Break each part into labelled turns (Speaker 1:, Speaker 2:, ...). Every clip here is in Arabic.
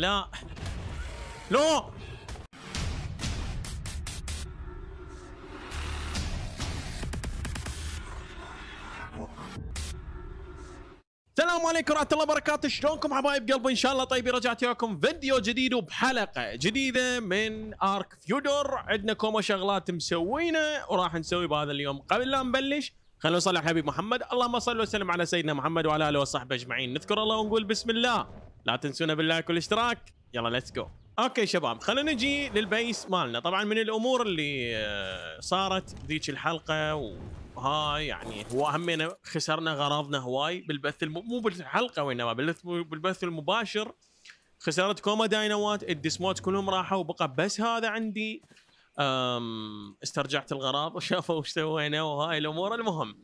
Speaker 1: لا لا السلام عليكم ورحمة الله وبركاته شلونكم حبايب قلبي ان شاء الله طيبين، رجعت وياكم فيديو جديد وبحلقة جديدة من ارك فيودور عندنا كومو شغلات مسوينا وراح نسوي بهذا اليوم قبل لا نبلش خلونا نصلي على حبيب محمد اللهم صل وسلم على سيدنا محمد وعلى اله وصحبه اجمعين نذكر الله ونقول بسم الله لا تنسونا باللايك والاشتراك يلا ليتس جو اوكي شباب خلينا نجي للبيس مالنا طبعا من الامور اللي آه، صارت ذيك الحلقه وهاي يعني هو همينا خسرنا غرضنا هواي بالبث الم... مو بالحلقه وانما بالبث المباشر خسرت كوما داينوات الديسموت كلهم راحوا وبقى بس هذا عندي أم استرجعت الغراض وشافوا وش سوينا وهاي الامور المهم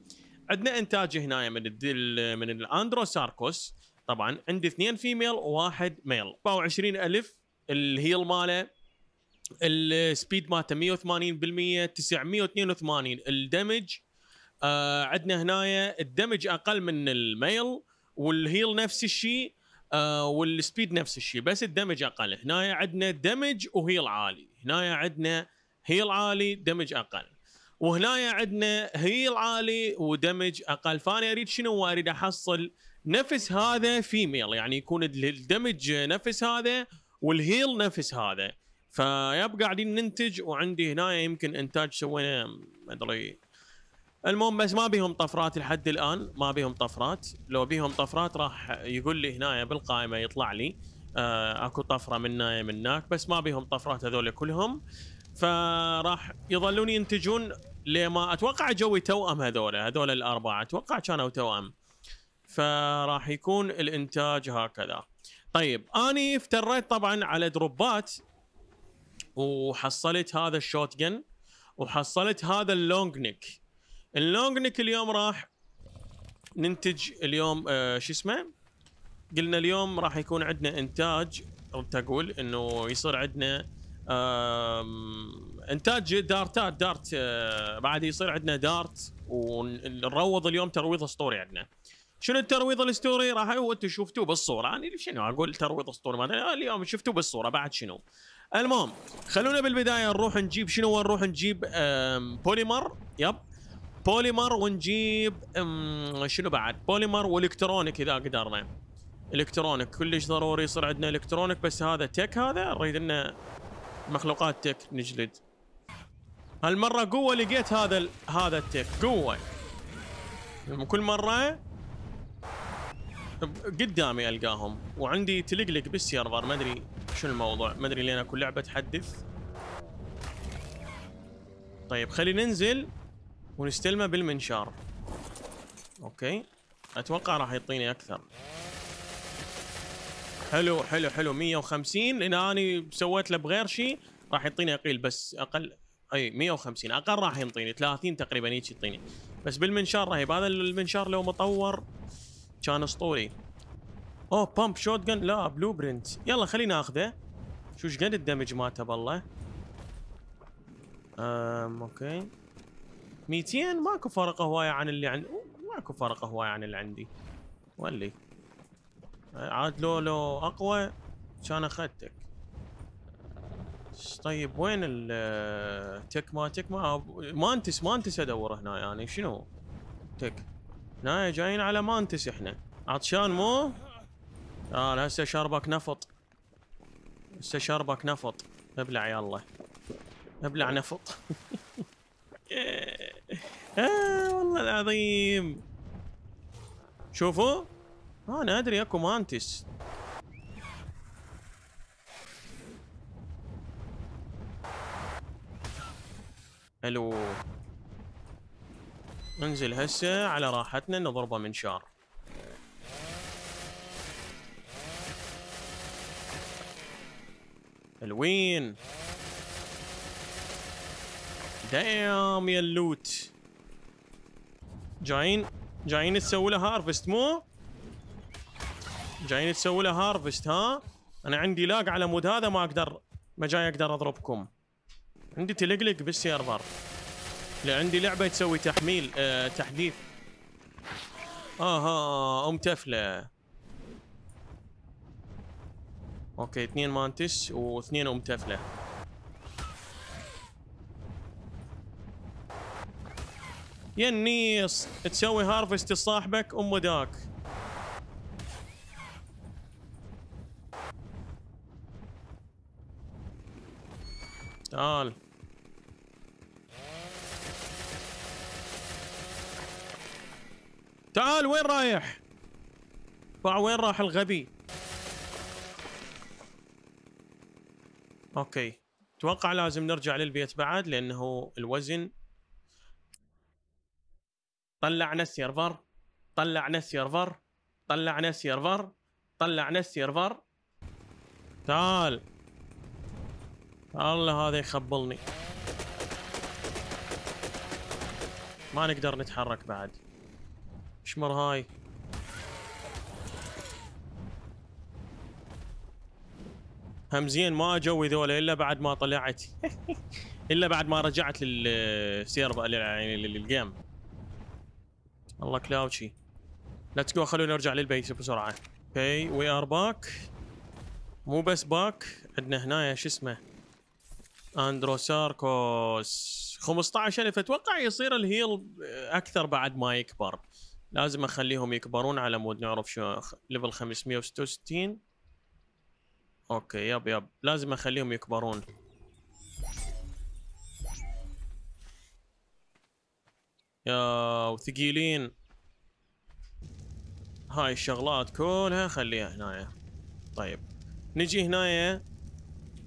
Speaker 1: عندنا انتاج هنا من الدل من الاندرو ساركوس طبعا عندي اثنين فيميل وواحد ميل 24000 الهيل ماله السبيد مالته 180% 982 الدمج آه عندنا هنايا الدمج اقل من الميل والهيل نفس الشيء آه والسبيد نفس الشيء بس الدمج اقل هنايا عندنا دمج وهيل عالي هنايا عندنا هيل عالي دمج اقل وهنايا عندنا هيل عالي ودمج اقل فانا اريد شنو اريد احصل نفس هذا فيميل يعني يكون الدمج نفس هذا والهيل نفس هذا فيب قاعدين ننتج وعندي هنا يمكن انتاج سوينا ما ادري المهم بس ما بيهم طفرات لحد الان ما بيهم طفرات لو بيهم طفرات راح يقول لي هنا بالقائمه يطلع لي آه اكو طفره من هنا من هناك بس ما بيهم طفرات هذول كلهم فراح يظلون ينتجون لما اتوقع جوي توأم هذول هذول الاربعه اتوقع كانوا توأم فراح يكون الانتاج هكذا طيب اني افتريت طبعا على دروبات وحصلت هذا الشوت جن وحصلت هذا اللونج نيك اللونج نيك اليوم راح ننتج اليوم آه شو اسمه قلنا اليوم راح يكون عندنا انتاج تقول انه يصير عندنا انتاج دارتات دارت آه، بعد يصير عندنا دارت ونروض اليوم ترويض اسطوري عندنا شنو الترويض الاسطوري راح انتم شفتوه بالصوره انا يعني شنو اقول ترويض اسطوري مثلا اليوم شفتوه بالصوره بعد شنو المهم خلونا بالبدايه نروح نجيب شنو نروح نجيب بوليمر يب بوليمر ونجيب شنو بعد بوليمر والكترونيك اذا قدرنا الكترونيك كلش ضروري يصير عندنا الكترونيك بس هذا تك هذا نريد لنا مخلوقات تك نجلد هالمره قوه لقيت هذا هذا التك قوه كل مره قدامي القاهم وعندي تلقلق بالسيرفر ما ادري شو الموضوع ما ادري لين اكون لعبه تحدث طيب خلي ننزل ونستلمه بالمنشار اوكي اتوقع راح يعطيني اكثر حلو حلو حلو 150 لان انا سويت له بغير شيء راح يعطيني اقل بس اقل اي 150 اقل راح يعطيني 30 تقريبا هيك يعطيني بس بالمنشار رهيب هذا المنشار لو مطور كان اسطوري اوه بامب شوت جن لا بلو برنت يلا خلينا اخذه شو ايش قد الدمج مالته بالله امم اوكي 200 ماكو فرق هوايه عن اللي عندي ماكو فرق هوايه عن اللي عندي ولي عاد لو لو اقوى كان اخذتك طيب وين التك ما تك ما مانتس مانتس ادور هنا يعني شنو تك هنا جايين على مانتس احنا عطشان مو؟ آه انا هسه شربك نفط هسه شربك نفط ابلع يلا ابلع نفط آه والله العظيم شوفوا آه انا ادري اكو مانتس الو ننزل هسه على راحتنا نضربه منشار حلوين دايم يا اللوت جايين جايين تسوي له هارفست مو؟ جايين تسوي له هارفست ها؟ انا عندي لاج على مود هذا ما اقدر ما جاي اقدر اضربكم عندي تلقلق بالسيرفر لا عندي لعبة تسوي تحميل آه تحديث اها ام تفلة اوكي اثنين مانتس واثنين ام تفلة يا النيص تسوي هارفست لصاحبك ام وداك تعال تعال وين رايح؟ باع وين راح الغبي؟ اوكي اتوقع لازم نرجع للبيت بعد لانه الوزن طلعنا السيرفر طلعنا السيرفر طلعنا السيرفر طلعنا السيرفر تعال الله هذا يخبلني ما نقدر نتحرك بعد الحشمر هاي هم زين ما اجوا ذولا الا بعد ما طلعت الا بعد ما رجعت للسيرفر يعني للجيم الله كلاوتشي ليتس جو خلونا نرجع للبيت بسرعه اوكي وي ار باك مو بس باك عندنا هنا شو اسمه اندروساركوس 15000 اتوقع يصير الهيل اكثر بعد ما يكبر لازم اخليهم يكبرون على مود نعرف شو ليفل 566 اوكي يب يب لازم اخليهم يكبرون يا وثقيلين هاي الشغلات كلها خليها هنايا طيب نجي هنايا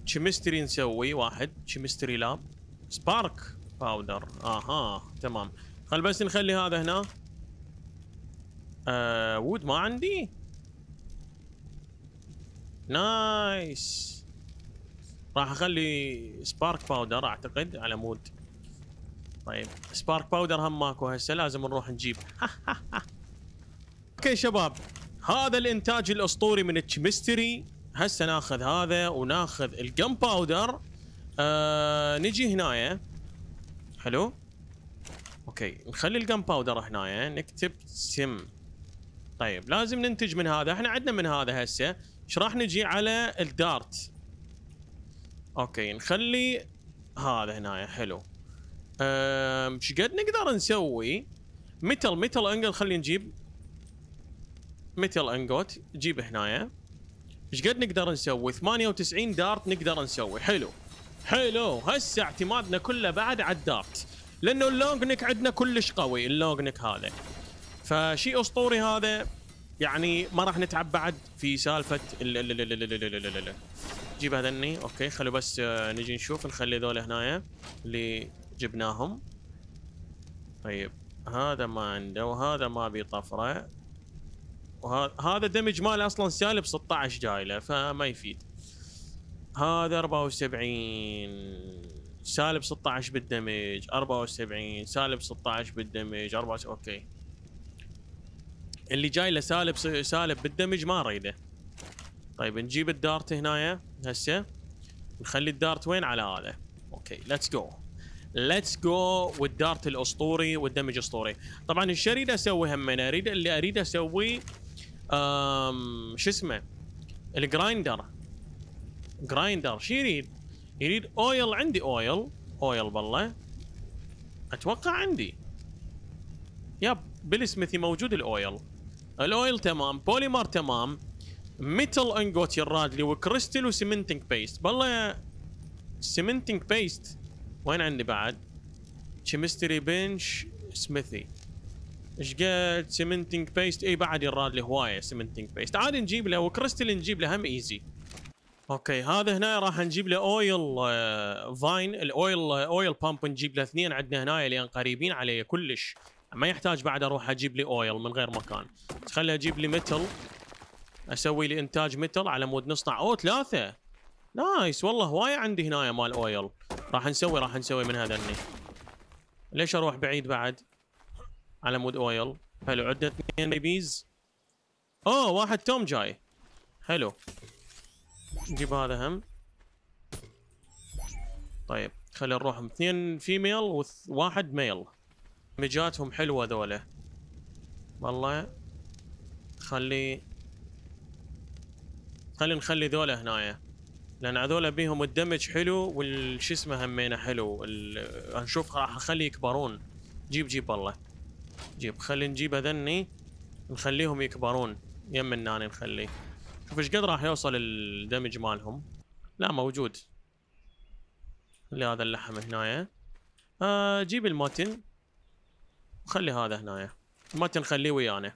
Speaker 1: كيمستري نسوي واحد كيمستري لاب سبارك باودر اها تمام خل بس نخلي هذا هنا آه وود ما عندي نايس راح اخلي سبارك باودر اعتقد على مود طيب سبارك باودر هم ماكو هسه لازم نروح نجيب اوكي شباب هذا الانتاج الاسطوري من الكيمستري هسه ناخذ هذا وناخذ الجم باودر آه نجي هنايا حلو اوكي نخلي الجم باودر هنايا نكتب سم طيب لازم ننتج من هذا احنا عندنا من هذا هسه ايش راح نجي على الدارت اوكي نخلي هذا هنا حلو ايش قد نقدر نسوي ميتال ميتال انجل خلي نجيب ميتال انجوت جيب هنايا ايش قد نقدر نسوي 98 دارت نقدر نسوي حلو حلو هسه اعتمادنا كله بعد على الدارت لانه اللونج نك عندنا كلش قوي اللونج نك هذا فشيء اسطوري هذا يعني ما راح نتعب بعد في سالفه ال ال ال ال ال ال جيب هذني اوكي خلوا بس آه، نجي نشوف نخلي ذول هنايا اللي جبناهم طيب هذا ما عنده وهذا ما بي طفره وهذا هذا دمج ماله اصلا سالب 16 جايله فما يفيد هذا 74 سالب 16 بالدمج 74 سالب 16 بالدمج 4 اوكي اللي جاي له سالب سالب بالدمج ما اريده طيب نجيب الدارت هنايا هسه نخلي الدارت وين على هذا اوكي ليتس جو ليتس جو والدارت الاسطوري والدمج الاسطوري. طبعا ايش اريد اسوي هم انا اريد اللي اريد اسوي امم شو اسمه الجرايندر جرايندر شو يريد يريد اويل عندي اويل اويل بالله اتوقع عندي يب بالسمثي موجود الاويل الاويل تمام بوليمر تمام ميتال انجوت الراجلي وكريستل وسمنتنج بيست بالله سمنتنج بيست وين عندي بعد كيمستري بنش سميثي ايش قد سمنتنج بيست اي بعد الراجلي هوايه سمنتنج بيست عادي نجيب له وكريستل نجيب له هم ايزي اوكي هذا هنا راح نجيب له اويل آه، فاين الاويل آه، اويل بامب نجيب له اثنين عندنا هنا لان قريبين عليه كلش ما يحتاج بعد اروح اجيب لي اويل من غير مكان خلي اجيب لي متل اسوي لي انتاج متل على مود نصنع او ثلاثه نايس والله هوايه عندي هنايا مال اويل راح نسوي راح نسوي من هذني ليش اروح بعيد بعد على مود اويل حلو عدة اثنين بيبيز اوه واحد توم جاي حلو نجيب هذا هم طيب خلينا نروح اثنين فيميل وواحد ميل مجاتهم حلوة ذولا والله خلي خلي نخلي ذولا هنايا لان هذول بيهم الدمج حلو والش اسمه همينه حلو هنشوف راح اخلي يكبرون جيب جيب والله جيب خلي نجيب هذني نخليهم يكبرون يم الناني نخليه شوف ايش قد راح يوصل الدمج مالهم لا موجود خلي هذا اللحم هنايا آه جيب الموتن خلي هذا هنايا ما تنخليه ويانا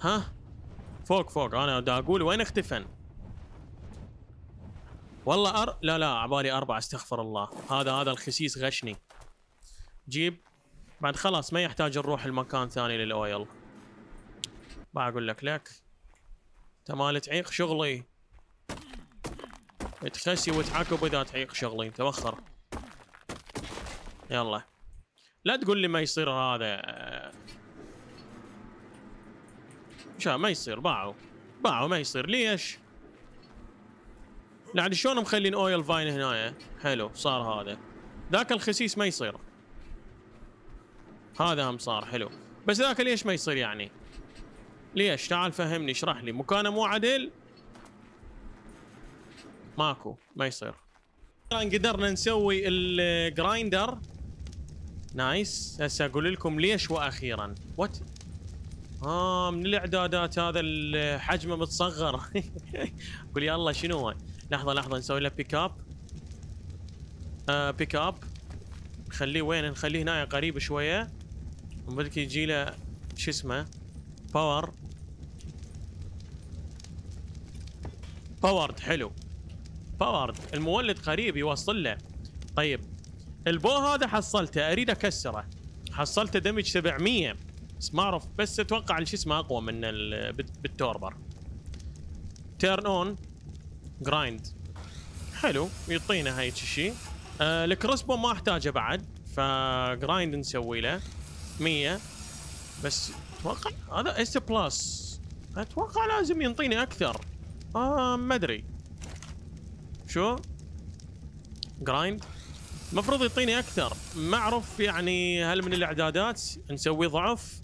Speaker 1: ها فوق فوق انا دا اقول وين اختفن والله أر... لا لا عبالي أربعة استغفر الله هذا هذا الخسيس غشني جيب بعد خلاص ما يحتاج نروح المكان ثاني للأويل بقول لك لك تمال تعيق شغلي تخسي وتعاكب إذا تعيق شغلي توخر يلا لا تقول لي ما يصير هذا مش ما يصير باعوا باعوا ما يصير ليش لعد شلون مخلين اويل فاين هنايا حلو صار هذا ذاك الخسيس ما يصير هذا هم صار حلو بس ذاك ليش ما يصير يعني ليش تعال فهمني اشرح لي مكانه مو عدل ماكو ما يصير قدرنا نسوي الجرايندر نايس هسه اقول لكم ليش واخيرا وات اه من الاعدادات هذا حجمه متصغر قول يلا شنو هو لحظه لحظه نسوي له بيك اب آه بيك اب نخليه وين نخليه هنا قريب شويه بدك يجي له شو اسمه باور باورد حلو باورد المولد قريب يوصل له طيب البو هذا حصلته اريد اكسره حصلته دمج 700 بس ما اعرف بس اتوقع شو اسمه اقوى من بالتوربر تيرن اون جرايند حلو يعطينا هاي شيء آه الكروسبو ما احتاجه بعد فجرايند نسوي له 100 بس اتوقع هذا اس بلس اتوقع لازم ينطيني اكثر آه ما ادري شو جرايند المفروض يعطيني اكثر ما اعرف يعني هل من الاعدادات نسوي ضعف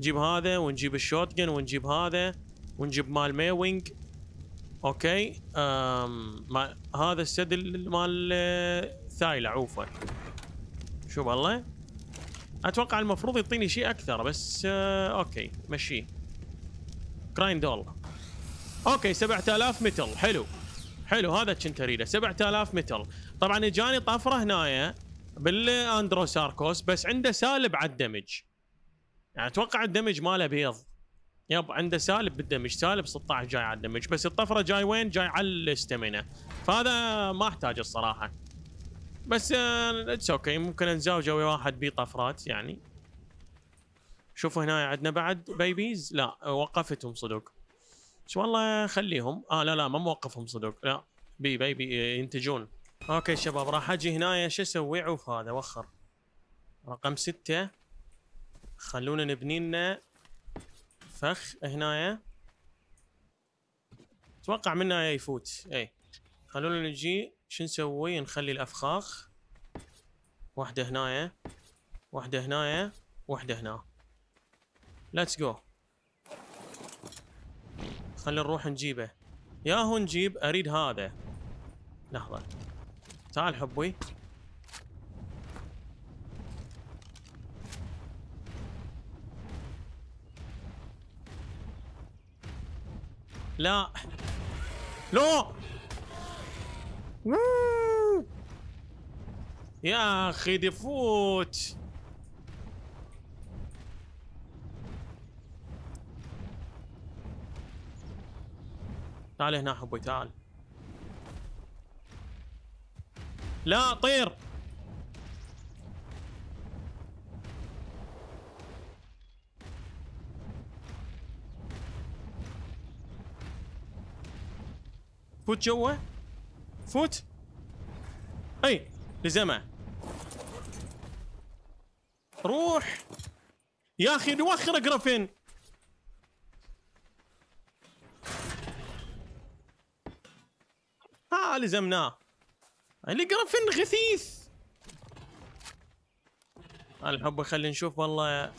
Speaker 1: نجيب هذا ونجيب الشوتجن ونجيب هذا ونجيب مال ميوينج اوكي أم ما هذا السد مال آه، ثايلة عوفه شوف الله اتوقع المفروض يعطيني شيء اكثر بس آه، اوكي مشي كراين دول اوكي 7000 متل حلو حلو هذا كنت اريده 7000 متل طبعا اجاني طفره هنايا بالاندرو ساركوس بس عنده سالب على الدمج يعني اتوقع الدمج ماله بيض يب عنده سالب بالدمج سالب 16 جاي على الدمج بس الطفره جاي وين جاي على الاستمنه فهذا ما احتاج الصراحه بس اتس آه، اوكي ممكن نزاوجه ويا واحد بيه طفرات يعني شوفوا هنا عندنا بعد بيبيز لا وقفتهم صدق بس والله خليهم اه لا لا ما موقفهم صدق لا بي بيبي ينتجون اوكي شباب راح اجي هنايا شو اسوي عوف هذا وخر رقم ستة خلونا نبني لنا فخ هنايا اتوقع منا يفوت اي خلونا نجي شو نسوي نخلي الافخاخ واحدة هنايا واحدة هنايا واحدة هنا ليتس جو خلينا نروح نجيبه ياهو نجيب اريد هذا لحظة تعال حبي لا لا يا اخي دفوت تعال هنا حبي تعال لا طير فوت جوا فوت اي لزمه روح يا اخي نوخر جرافين ها آه لزمناه اللي جرافن غثيث الحب خلي نشوف والله يا.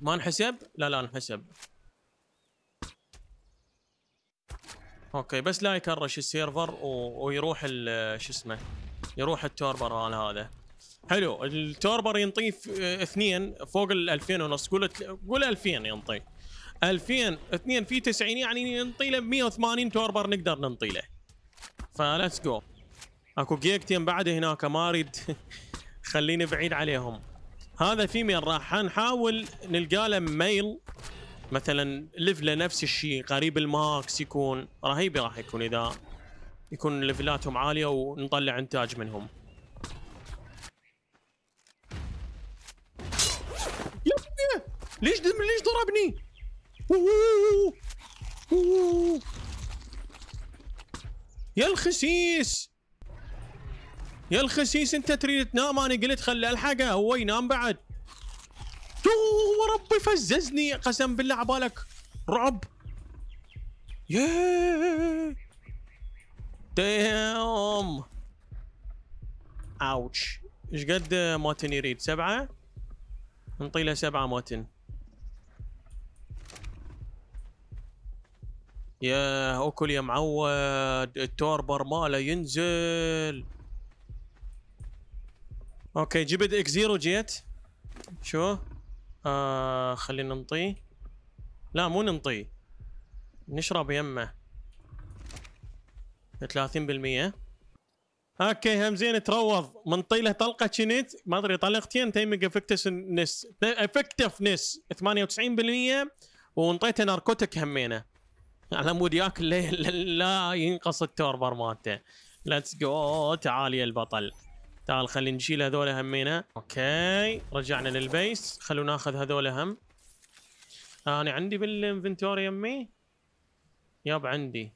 Speaker 1: ما انحسب لا لا انحسب اوكي بس لا يكرش السيرفر و... ويروح ال شو اسمه يروح التوربر مال هذا حلو التوربر ينطيه اثنين فوق ال 2000 ونص قول قول 2000 ينطيه 2002 في 90 يعني نطيله 180 توربر نقدر ننطيله فلتس جو اكو جيكتين بعد هناك ما اريد خليني بعيد عليهم هذا فيميل راح نحاول نلقى له ميل مثلا لفله نفس الشيء قريب الماكس يكون رهيب راح يكون اذا يكون ليفلاتهم عاليه ونطلع انتاج منهم ليش ليش ضربني؟ يا الخسيس يا الخسيس انت تريد تنام انا قلت خلي الحقه هو ينام بعد وربي فززني قسم بالله عبالك رعب يا دام اوتش ايش قد ماتن يريد سبعه نطيله سبعه ماتن يا اوكل يا معود التوربر ماله ينزل اوكي جبت اكس زيرو جيت شو آه خلينا ننطيه لا مو ننطيه نشرب يمه 30% اوكي هم زين تروض منطي له طلقه شنت ما ادري طلقتين تيمنج افكتفنس افكتفنس 98% وانطيته ناركوتك همينه على مود ياكل لا ينقص التوربر مالته ليتس جو تعال يا البطل تعال خلينا نشيل هذول همينا اوكي رجعنا للبيس خلونا ناخذ هذول هم انا عندي بالانفنتوري يمي ياب عندي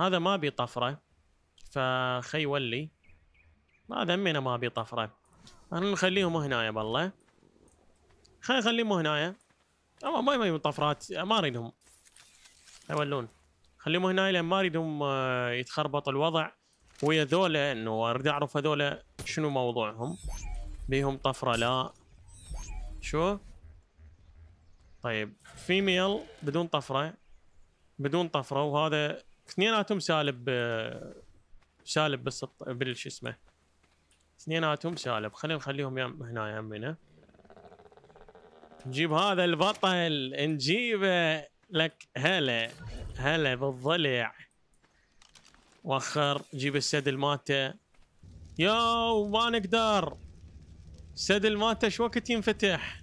Speaker 1: هذا ما بي طفره فخي ولي هذا همينا ما بي طفره انا نخليهم هنايا بالله خلينا نخليهم هنايا ما يبي طفرات ما اريدهم يولون خليهم هنا لان ما اريدهم آه، يتخربط الوضع ويا ذولا انه اريد اعرف هذولا شنو موضوعهم بيهم طفره لا شو طيب فيميل بدون طفره بدون طفره وهذا اثنيناتهم سالب آه، سالب بس بالش اسمه اثنيناتهم سالب خلينا نخليهم يم هنا يمنا نجيب هذا البطل نجيبه لك هلا هلا بالضلع وخر جيب السد الماتة يو ما نقدر السد الماتة شو وقت ينفتح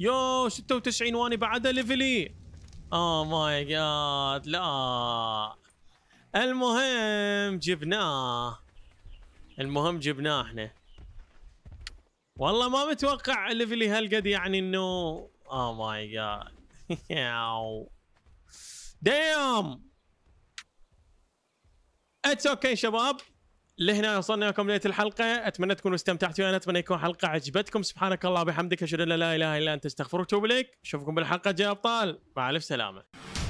Speaker 1: يو 96 واني بعدها ليفلي اوه ماي جاد لا المهم جبناه المهم جبناه احنا والله ما متوقع ليفلي هالقد يعني انه Oh my god. Ow. Damn. اتس اوكي شباب لهنا وصلنا لكم نهاية الحلقه اتمنى تكونوا استمتعتوا انا اتمنى يكون حلقه عجبتكم سبحانك الله وبحمدك اشهد ان لا اله الا انت استغفرك واتوب اليك اشوفكم بالحلقه الجايه ابطال مع الف سلامه